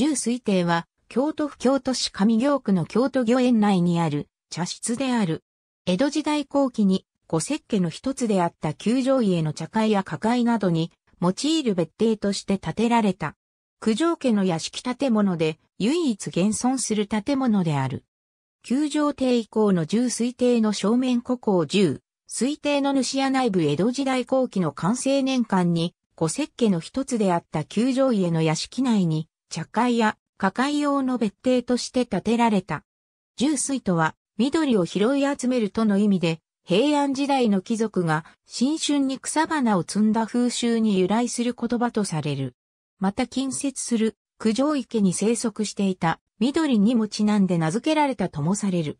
重水亭は、京都府京都市上京区の京都御苑内にある茶室である。江戸時代後期に、五石家の一つであった球場家の茶会や家会などに、用いる別邸として建てられた。九条家の屋敷建物で、唯一現存する建物である。球場亭以降の重水亭の正面古行1水亭の主屋内部江戸時代後期の完成年間に、五石家の一つであった球場家の屋敷内に、茶会や花会用の別邸として建てられた。重水とは、緑を拾い集めるとの意味で、平安時代の貴族が新春に草花を摘んだ風習に由来する言葉とされる。また近接する九条池に生息していた緑にもちなんで名付けられたともされる。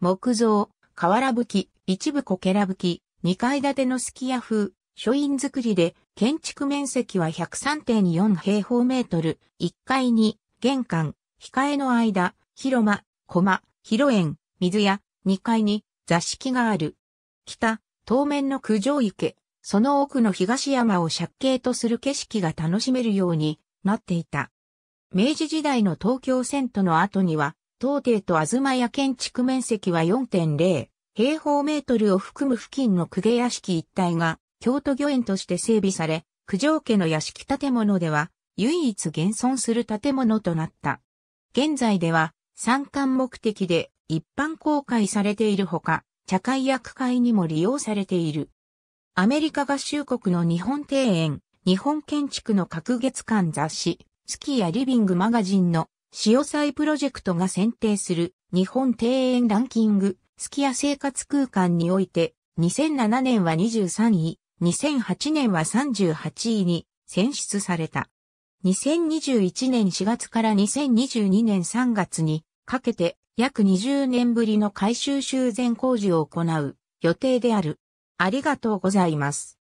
木造、瓦吹き、一部こけら吹き、二階建てのすき家風、書院作りで、建築面積は103.4平方メートル、1階に、玄関、控えの間、広間、駒、広園、水屋、2階に、座敷がある。北、当面の九条池、その奥の東山を借景とする景色が楽しめるようになっていた。明治時代の東京遷都の後には、東帝と東屋建築面積は4.0平方メートルを含む付近の公家屋敷一帯が京都御苑として整備され、九条家の屋敷建物では唯一現存する建物となった。現在では参観目的で一般公開されているほか、茶会や区会にも利用されている。アメリカ合衆国の日本庭園、日本建築の各月間雑誌、スキーやリビングマガジンの潮祭プロジェクトが選定する日本庭園ランキング、スキや生活空間において2007年は23位、2008年は38位に選出された。2021年4月から2022年3月にかけて約20年ぶりの改修修繕工事を行う予定である。ありがとうございます。